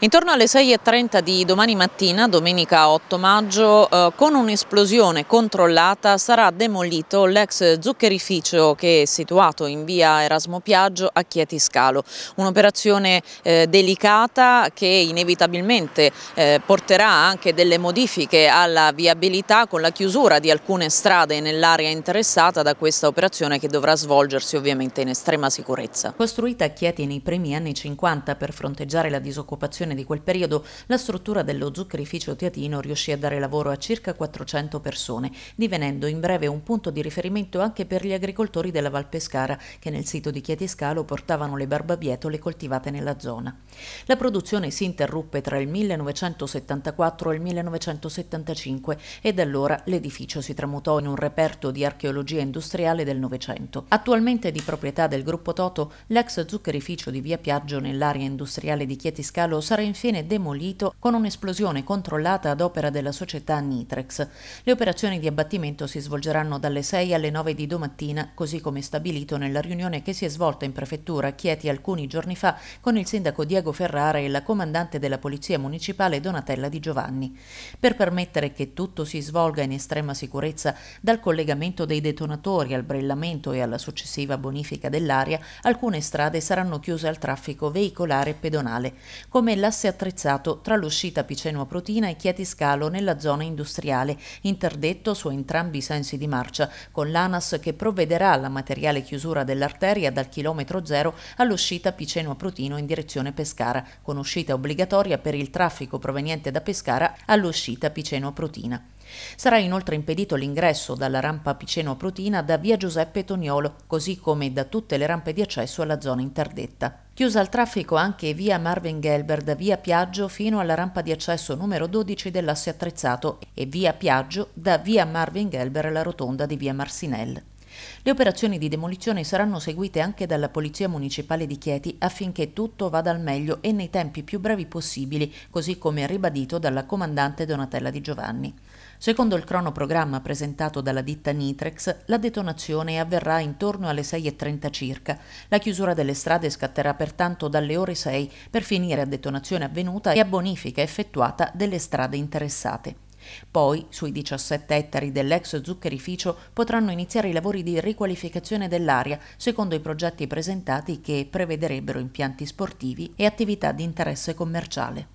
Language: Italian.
Intorno alle 6.30 di domani mattina, domenica 8 maggio, eh, con un'esplosione controllata sarà demolito l'ex zuccherificio che è situato in via Erasmo Piaggio a Chieti Scalo. Un'operazione eh, delicata che inevitabilmente eh, porterà anche delle modifiche alla viabilità con la chiusura di alcune strade nell'area interessata da questa operazione che dovrà svolgersi ovviamente in estrema sicurezza. Costruita a Chieti nei primi anni 50 per fronteggiare la disoccupazione situazione di quel periodo, la struttura dello zuccherificio teatino riuscì a dare lavoro a circa 400 persone, divenendo in breve un punto di riferimento anche per gli agricoltori della Val Pescara, che nel sito di Chietiscalo portavano le barbabietole coltivate nella zona. La produzione si interruppe tra il 1974 e il 1975 e da allora l'edificio si tramutò in un reperto di archeologia industriale del Novecento. Attualmente di proprietà del gruppo Toto, l'ex zuccherificio di via Piaggio nell'area industriale di Chietiscalo sarà sarà infine demolito con un'esplosione controllata ad opera della società Nitrex. Le operazioni di abbattimento si svolgeranno dalle 6 alle 9 di domattina, così come stabilito nella riunione che si è svolta in prefettura a Chieti alcuni giorni fa con il sindaco Diego Ferrara e la comandante della Polizia Municipale Donatella Di Giovanni. Per permettere che tutto si svolga in estrema sicurezza, dal collegamento dei detonatori al brellamento e alla successiva bonifica dell'aria, alcune strade saranno chiuse al traffico veicolare e pedonale, come la L'Asse attrezzato tra l'uscita Piceno Protina e Chieti Scalo nella zona industriale, interdetto su entrambi i sensi di marcia, con l'ANAS che provvederà alla materiale chiusura dell'arteria dal chilometro zero all'uscita Piceno Protino in direzione Pescara, con uscita obbligatoria per il traffico proveniente da Pescara all'uscita Piceno Protina. Sarà inoltre impedito l'ingresso dalla rampa Piceno Protina da via Giuseppe Toniolo, così come da tutte le rampe di accesso alla zona interdetta. Chiusa al traffico anche via Marvin Gelber da via Piaggio fino alla rampa di accesso numero 12 dell'asse attrezzato e via Piaggio da via Marvin Gelber alla rotonda di via Marsinelle. Le operazioni di demolizione saranno seguite anche dalla Polizia Municipale di Chieti affinché tutto vada al meglio e nei tempi più brevi possibili, così come ribadito dalla comandante Donatella Di Giovanni. Secondo il cronoprogramma presentato dalla ditta Nitrex, la detonazione avverrà intorno alle 6.30 circa. La chiusura delle strade scatterà pertanto dalle ore 6 per finire a detonazione avvenuta e a bonifica effettuata delle strade interessate. Poi, sui 17 ettari dell'ex zuccherificio potranno iniziare i lavori di riqualificazione dell'area, secondo i progetti presentati che prevederebbero impianti sportivi e attività di interesse commerciale.